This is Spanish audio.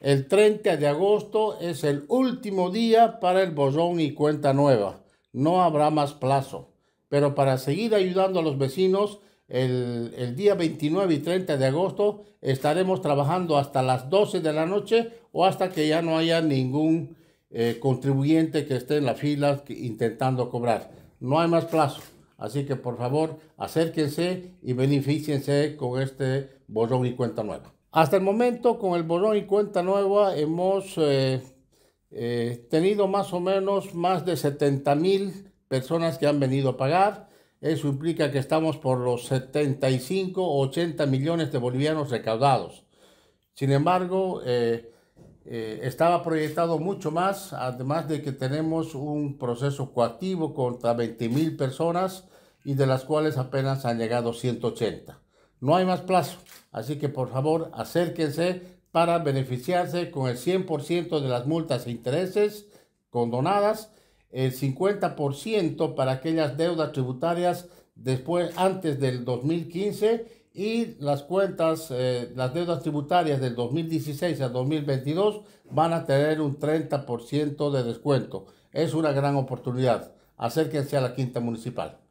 El 30 de agosto es el último día para el borrón y cuenta nueva. No habrá más plazo. Pero para seguir ayudando a los vecinos, el, día 29 y 30 de agosto estaremos trabajando hasta las 12 de la noche o hasta que ya no haya ningún eh, contribuyente que esté en la fila intentando cobrar. No hay más plazo. Así que por favor acérquense y beneficiense con este borrón y cuenta nueva. Hasta el momento, con el Bolón y cuenta nueva, hemos eh, eh, tenido más o menos más de 70 mil personas que han venido a pagar. Eso implica que estamos por los 75 o 80 millones de bolivianos recaudados. Sin embargo, eh, estaba proyectado mucho más, además de que tenemos un proceso coactivo contra 20 mil personas y de las cuales apenas han llegado 180. No hay más plazo, así que por favor acérquense para beneficiarse con el 100% de las multas e intereses condonadas, el 50% para aquellas deudas tributarias después antes del 2015 y las cuentas, eh, las deudas tributarias del 2016 al 2022 van a tener un 30% de descuento. Es una gran oportunidad. Acérquense a la quinta municipal.